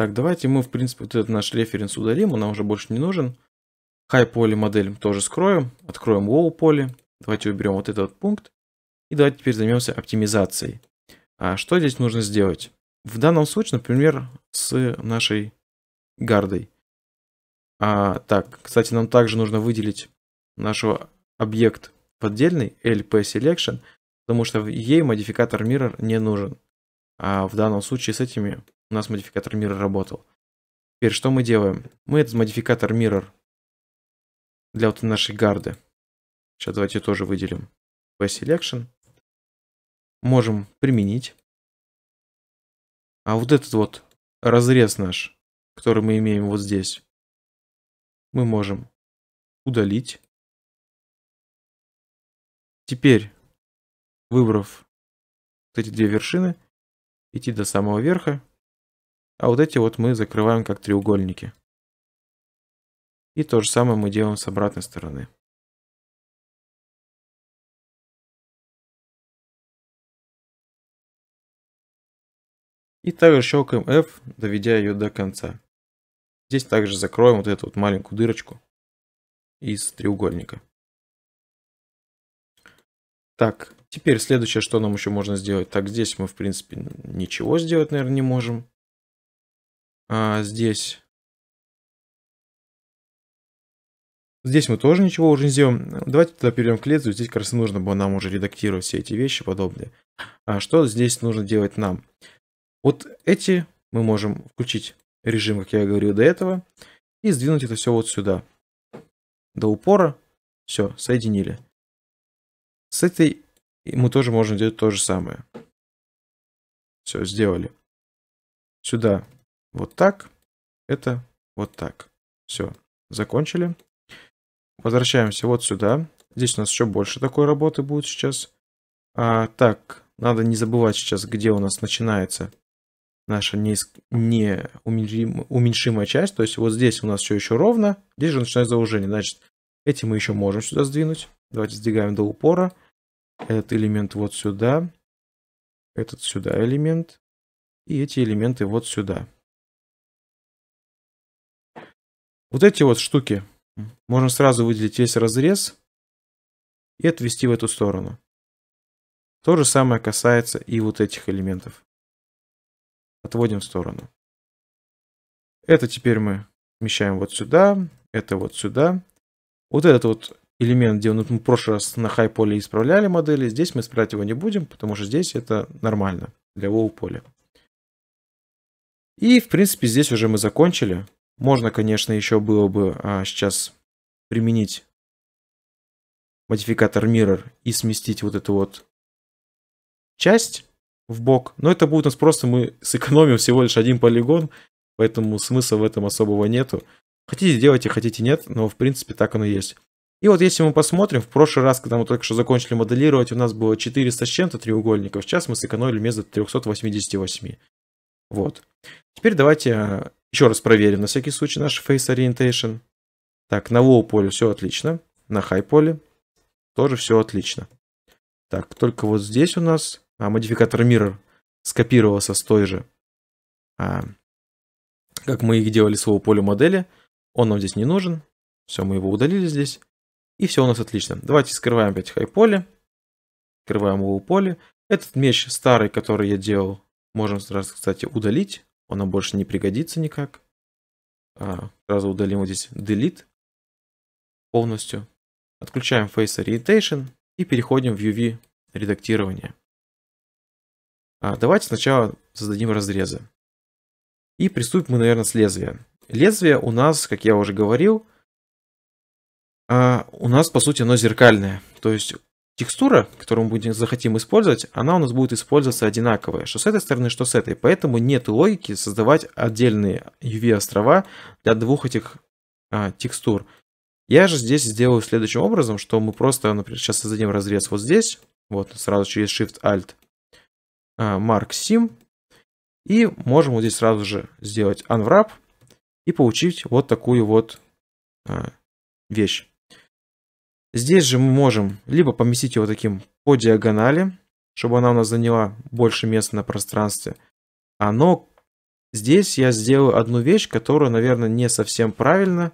Так, давайте мы, в принципе, вот этот наш референс удалим, он нам уже больше не нужен. High поле модель тоже скроем, откроем low поле. Давайте уберем вот этот пункт. И давайте теперь займемся оптимизацией. А что здесь нужно сделать? В данном случае, например, с нашей гардой. А, так, кстати, нам также нужно выделить наш объект поддельный LP Selection, потому что ей модификатор Mirror не нужен. А в данном случае с этими у нас модификатор мира работал. Теперь что мы делаем? Мы этот модификатор mirror для вот нашей гарды. Сейчас давайте тоже выделим. По selection. Можем применить. А вот этот вот разрез наш, который мы имеем вот здесь, мы можем удалить. Теперь, выбрав вот эти две вершины, идти до самого верха а вот эти вот мы закрываем как треугольники. И то же самое мы делаем с обратной стороны. И также щелкаем F, доведя ее до конца. Здесь также закроем вот эту вот маленькую дырочку из треугольника. Так, теперь следующее, что нам еще можно сделать. Так, здесь мы, в принципе, ничего сделать, наверное, не можем. А, здесь. Здесь мы тоже ничего уже не сделаем. Давайте туда перейдем к лезвию. Здесь как раз нужно было нам уже редактировать все эти вещи подобные. А что здесь нужно делать нам? Вот эти мы можем включить режим, как я говорил до этого, и сдвинуть это все вот сюда. До упора. Все, соединили. С этой мы тоже можем делать то же самое. Все, сделали. Сюда вот так. Это вот так. Все, закончили. Возвращаемся вот сюда. Здесь у нас еще больше такой работы будет сейчас. А, так, надо не забывать сейчас, где у нас начинается наша не, не уменьшим, часть. То есть вот здесь у нас все еще ровно. Здесь же начинается заужение. Значит, эти мы еще можем сюда сдвинуть. Давайте сдвигаем до упора. Этот элемент вот сюда. Этот сюда элемент. И эти элементы вот сюда. Вот эти вот штуки можно сразу выделить весь разрез и отвести в эту сторону. То же самое касается и вот этих элементов. Отводим в сторону. Это теперь мы смещаем вот сюда, это вот сюда. Вот этот вот элемент, где мы в прошлый раз на хай поле исправляли модели, здесь мы исправлять его не будем, потому что здесь это нормально для воу поля. И в принципе здесь уже мы закончили. Можно, конечно, еще было бы а, сейчас применить модификатор Mirror и сместить вот эту вот часть в бок. Но это будет у нас просто мы сэкономим всего лишь один полигон, поэтому смысла в этом особого нету. Хотите делайте, хотите нет, но в принципе так оно и есть. И вот если мы посмотрим, в прошлый раз, когда мы только что закончили моделировать, у нас было 400 с чем-то треугольников, сейчас мы сэкономили вместо 388. Вот. Теперь давайте а, еще раз проверим на всякий случай наш Face Orientation. Так, на low поле все отлично. На high поле тоже все отлично. Так, только вот здесь у нас а, модификатор Mirror скопировался с той же, а, как мы их делали с low полю модели. Он нам здесь не нужен. Все, мы его удалили здесь. И все у нас отлично. Давайте скрываем опять high поле. Открываем low поле. Этот меч старый, который я делал, можем сразу, кстати, удалить. Он больше не пригодится никак. А, сразу удалим вот здесь Delete полностью. Отключаем Face Orientation и переходим в UV редактирование. А, давайте сначала создадим разрезы. И приступим мы, наверное, с лезвия. Лезвие у нас, как я уже говорил, а, у нас, по сути, оно зеркальное. То есть Текстура, которую мы будем захотим использовать, она у нас будет использоваться одинаковая, что с этой стороны, что с этой. Поэтому нет логики создавать отдельные UV-острова для двух этих а, текстур. Я же здесь сделаю следующим образом, что мы просто, например, сейчас создадим разрез вот здесь, вот сразу через Shift-Alt, а, Mark Sim, и можем вот здесь сразу же сделать Unwrap и получить вот такую вот а, вещь. Здесь же мы можем либо поместить его таким по диагонали, чтобы она у нас заняла больше места на пространстве. А но здесь я сделаю одну вещь, которая, наверное, не совсем правильно.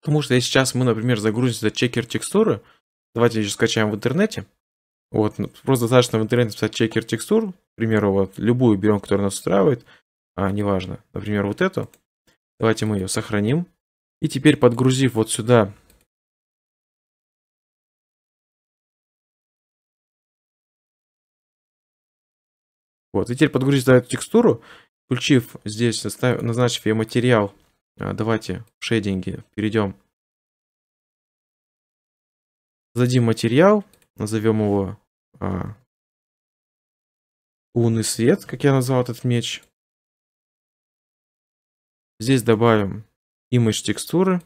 Потому что если сейчас мы, например, загрузим этот чекер текстуры, давайте еще скачаем в интернете. Вот, ну, просто достаточно в интернете писать чекер текстур, к примеру, вот любую берем, которая нас устраивает, а, неважно, например, вот эту. Давайте мы ее сохраним. И теперь, подгрузив вот сюда Вот, и теперь подгрузить эту текстуру, включив здесь, назначив ее материал, а, давайте в шейдинге перейдем. Зададим материал, назовем его а, лунный свет, как я назвал этот меч. Здесь добавим image текстуры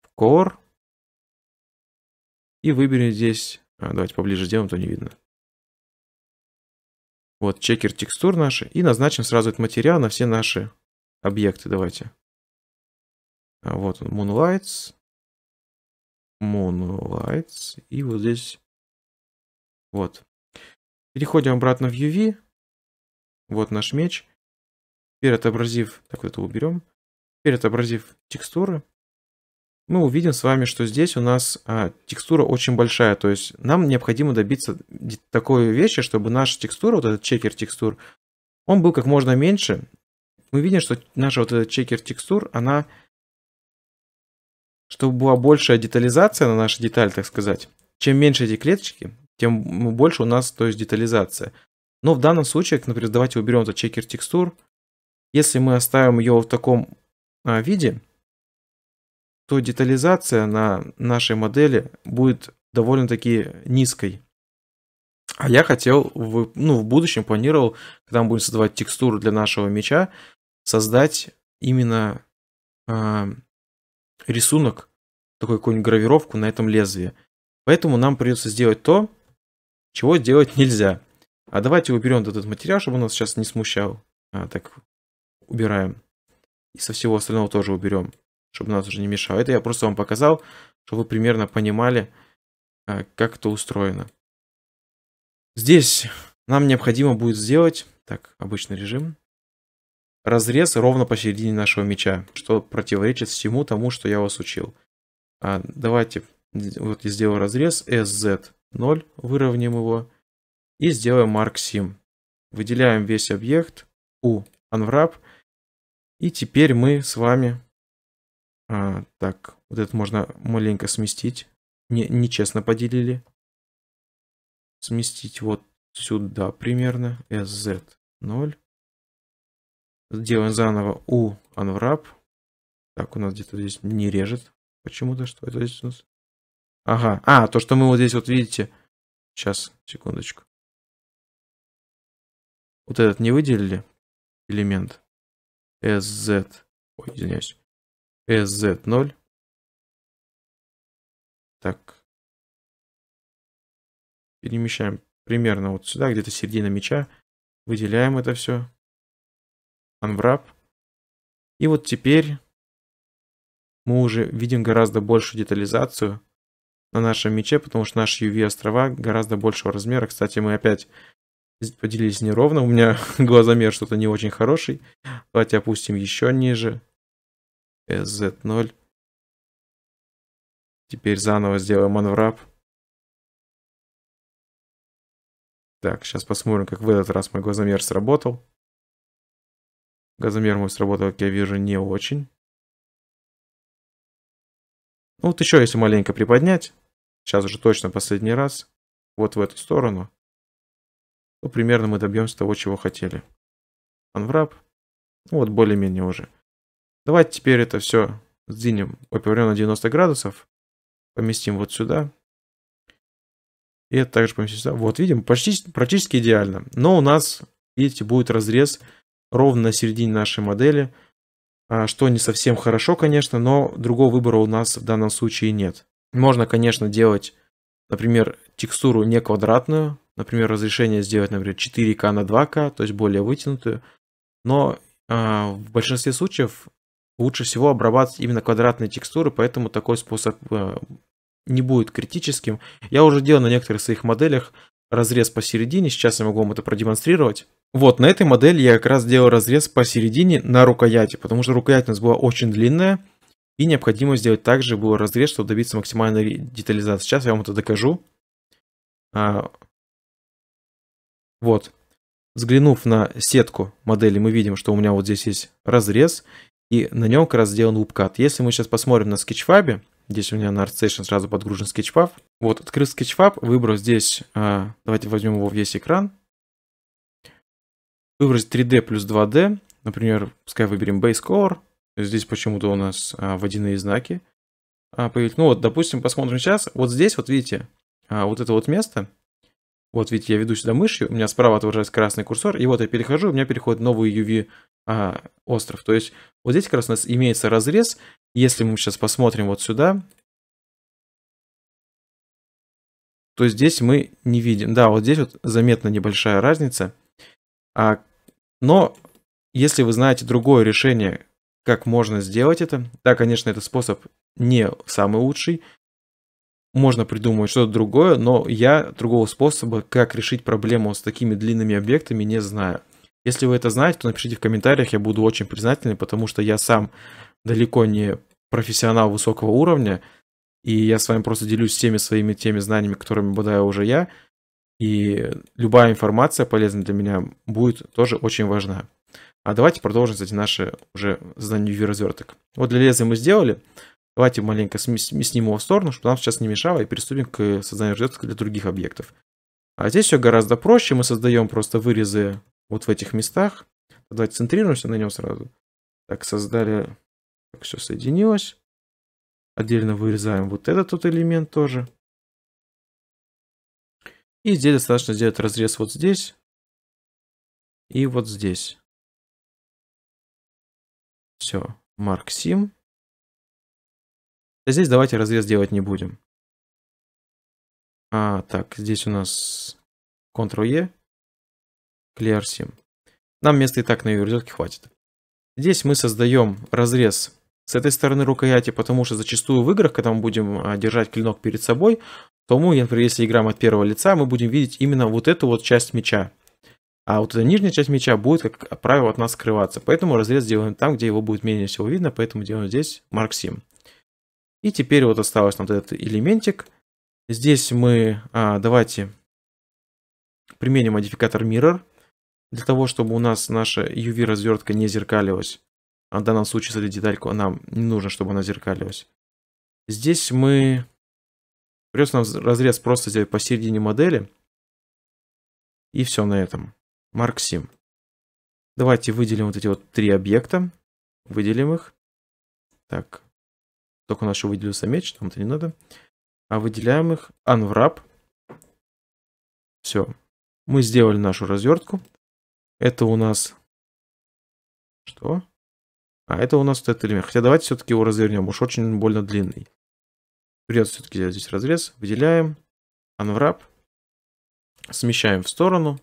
в core. И выберем здесь, а, давайте поближе сделаем, то не видно. Вот, чекер текстур наши. И назначим сразу этот материал на все наши объекты. Давайте. А, вот он, Moonlights. Moonlights. И вот здесь. Вот. Переходим обратно в UV. Вот наш меч. Теперь отобразив, так вот это уберем. Теперь отобразив текстуры, мы увидим с вами, что здесь у нас а, текстура очень большая. То есть нам необходимо добиться такой вещи, чтобы наша текстура, вот этот чекер текстур, он был как можно меньше. Мы видим, что наша вот этот чекер текстур, она, чтобы была большая детализация на нашей деталь, так сказать. Чем меньше эти клеточки, тем больше у нас, то есть детализация. Но в данном случае, например, давайте уберем этот чекер текстур. Если мы оставим ее в таком а, виде, то детализация на нашей модели будет довольно-таки низкой. А я хотел, в, ну, в будущем планировал, когда мы будем создавать текстуру для нашего меча, создать именно э, рисунок, такой какую-нибудь гравировку на этом лезвии. Поэтому нам придется сделать то, чего делать нельзя. А давайте уберем этот материал, чтобы он нас сейчас не смущал. А, так, убираем. И со всего остального тоже уберем чтобы нас уже не мешало. Это я просто вам показал, чтобы вы примерно понимали, э, как это устроено. Здесь нам необходимо будет сделать, так, обычный режим, разрез ровно посередине нашего меча, что противоречит всему тому, что я вас учил. А, давайте, вот я сделаю разрез SZ0, выровняем его и сделаем Mark Sim. Выделяем весь объект U unwrap и теперь мы с вами а, так, вот этот можно маленько сместить. Не, нечестно поделили. Сместить вот сюда примерно. SZ0. Сделаем заново U unwrap. Так, у нас где-то здесь не режет. Почему-то, что это здесь у нас? Ага, а, то, что мы вот здесь вот видите. Сейчас, секундочку. Вот этот не выделили элемент. SZ. Ой, извиняюсь. SZ0. Так. Перемещаем примерно вот сюда, где-то середина меча. Выделяем это все. Unwrap. И вот теперь мы уже видим гораздо большую детализацию на нашем мече, потому что наши UV-острова гораздо большего размера. Кстати, мы опять поделились неровно. У меня глазомер что-то не очень хороший. Давайте опустим еще ниже. SZ0. Теперь заново сделаем unwrap. Так, сейчас посмотрим, как в этот раз мой газомер сработал. Газомер мой сработал, как я вижу, не очень. Ну, вот еще если маленько приподнять, сейчас уже точно последний раз, вот в эту сторону, то примерно мы добьемся того, чего хотели. Unwrap. Ну, вот более-менее уже. Давайте теперь это все сдвинем, повернем на 90 градусов, поместим вот сюда. И это также поместим сюда. Вот, видим, почти, практически идеально. Но у нас, видите, будет разрез ровно на середине нашей модели, а, что не совсем хорошо, конечно, но другого выбора у нас в данном случае нет. Можно, конечно, делать, например, текстуру не квадратную, например, разрешение сделать, например, 4К на 2К, то есть более вытянутую, но а, в большинстве случаев лучше всего обрабатывать именно квадратные текстуры, поэтому такой способ э, не будет критическим. Я уже делал на некоторых своих моделях разрез посередине, сейчас я могу вам это продемонстрировать. Вот, на этой модели я как раз делал разрез посередине на рукояти, потому что рукоять у нас была очень длинная, и необходимо сделать также был разрез, чтобы добиться максимальной детализации. Сейчас я вам это докажу. А, вот. Взглянув на сетку модели, мы видим, что у меня вот здесь есть разрез и на нем как раз сделан лупкат. Если мы сейчас посмотрим на скетчфабе, здесь у меня на ArtStation сразу подгружен скетчфаб. Вот, открыл скетчфаб, выбрал здесь, а, давайте возьмем его весь экран, выбрать 3D плюс 2D, например, пускай выберем Base Color, здесь почему-то у нас а, водяные знаки а, Ну вот, допустим, посмотрим сейчас, вот здесь вот видите, а, вот это вот место, вот видите, я веду сюда мышью, у меня справа отображается красный курсор, и вот я перехожу, у меня переходит новый UV а, остров. То есть вот здесь как раз у нас имеется разрез. Если мы сейчас посмотрим вот сюда, то здесь мы не видим. Да, вот здесь вот заметна небольшая разница. А, но если вы знаете другое решение, как можно сделать это, да, конечно, этот способ не самый лучший, можно придумывать что-то другое, но я другого способа, как решить проблему с такими длинными объектами, не знаю. Если вы это знаете, то напишите в комментариях, я буду очень признателен, потому что я сам далеко не профессионал высокого уровня, и я с вами просто делюсь всеми своими теми знаниями, которыми обладаю уже я, и любая информация полезная для меня будет тоже очень важна. А давайте продолжим, кстати, наши уже знания UV-разверток. Вот для леза мы сделали, Давайте маленько сниму его в сторону, чтобы нам сейчас не мешало, и приступим к созданию жертв для других объектов. А здесь все гораздо проще, мы создаем просто вырезы вот в этих местах. Давайте центрируемся на нем сразу. Так, создали, так, все соединилось. Отдельно вырезаем вот этот вот элемент тоже. И здесь достаточно сделать разрез вот здесь и вот здесь. Все, Mark Sim. А здесь давайте разрез делать не будем. А, так, здесь у нас Ctrl-E, Clear Sim. Нам места и так на юрлетке хватит. Здесь мы создаем разрез с этой стороны рукояти, потому что зачастую в играх, когда мы будем а, держать клинок перед собой, то мы, например, если играем от первого лица, мы будем видеть именно вот эту вот часть меча. А вот эта нижняя часть меча будет, как правило, от нас скрываться. Поэтому разрез делаем там, где его будет менее всего видно, поэтому делаем здесь Mark 7. И теперь вот осталось нам вот этот элементик. Здесь мы, а, давайте применим модификатор Mirror, для того, чтобы у нас наша UV-развертка не зеркалилась. А в данном случае, кстати, детальку нам не нужно, чтобы она зеркалилась. Здесь мы... Придется нам разрез просто сделать посередине модели. И все на этом. Mark Sim. Давайте выделим вот эти вот три объекта. Выделим их. Так, только у нас еще выделился меч, там это не надо. А выделяем их. Unwrap. Все. Мы сделали нашу развертку. Это у нас... Что? А это у нас вот этот элемент. Хотя давайте все-таки его развернем. Уж очень больно длинный. Придется все-таки сделать здесь разрез. Выделяем. Unwrap. Смещаем в сторону.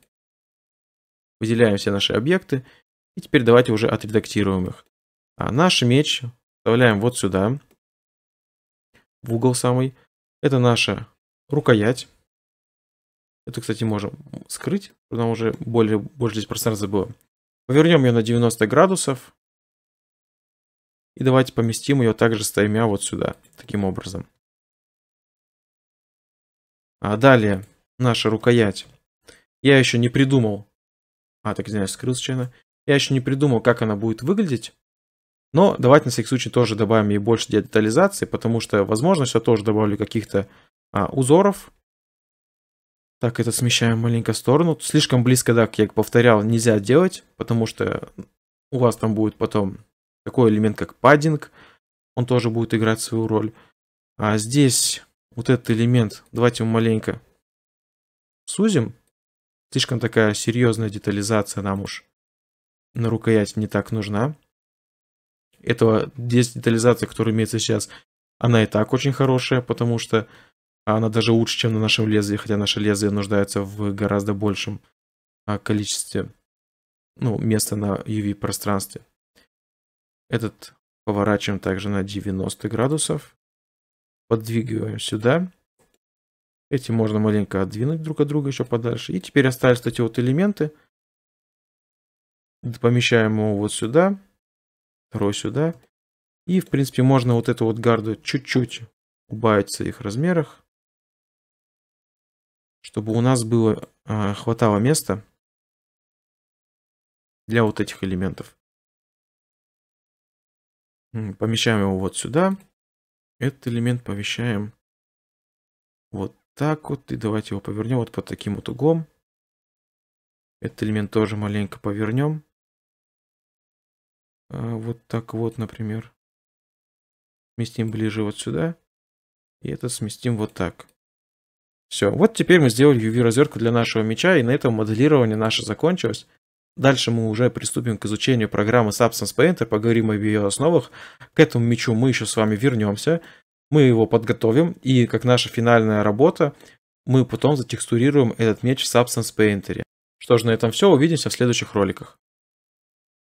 Выделяем все наши объекты. И теперь давайте уже отредактируем их. А наш меч вставляем вот сюда в угол самый. Это наша рукоять. Это, кстати, можем скрыть, потому уже более, больше здесь пространства забыл. Повернем ее на 90 градусов. И давайте поместим ее также с стаймя вот сюда, таким образом. А далее наша рукоять. Я еще не придумал. А, так, извиняюсь, скрыл случайно. Я еще не придумал, как она будет выглядеть. Но давайте на всякий случай тоже добавим ей больше детализации, потому что, возможно, я тоже добавлю каких-то а, узоров. Так, это смещаем маленько в сторону. Слишком близко, да, как я повторял, нельзя делать, потому что у вас там будет потом такой элемент, как паддинг. Он тоже будет играть свою роль. А здесь вот этот элемент, давайте его маленько сузим. Слишком такая серьезная детализация нам уж на рукоять не так нужна этого детализации, которая имеется сейчас, она и так очень хорошая, потому что она даже лучше, чем на нашем лезвии, хотя наше лезвие нуждается в гораздо большем а, количестве ну, места на UV пространстве. Этот поворачиваем также на 90 градусов. Подвигиваем сюда. Эти можно маленько отдвинуть друг от друга еще подальше. И теперь остались эти вот элементы. Помещаем его вот сюда второй сюда. И, в принципе, можно вот эту вот гарду чуть-чуть убавить в своих размерах, чтобы у нас было, а, хватало места для вот этих элементов. Помещаем его вот сюда. Этот элемент помещаем вот так вот. И давайте его повернем вот под таким вот углом. Этот элемент тоже маленько повернем. А, вот так вот, например. Сместим ближе вот сюда. И это сместим вот так. Все, вот теперь мы сделали UV-развертку для нашего меча, и на этом моделирование наше закончилось. Дальше мы уже приступим к изучению программы Substance Painter, поговорим об ее основах. К этому мечу мы еще с вами вернемся, мы его подготовим, и как наша финальная работа, мы потом затекстурируем этот меч в Substance Painter. Что ж, на этом все, увидимся в следующих роликах.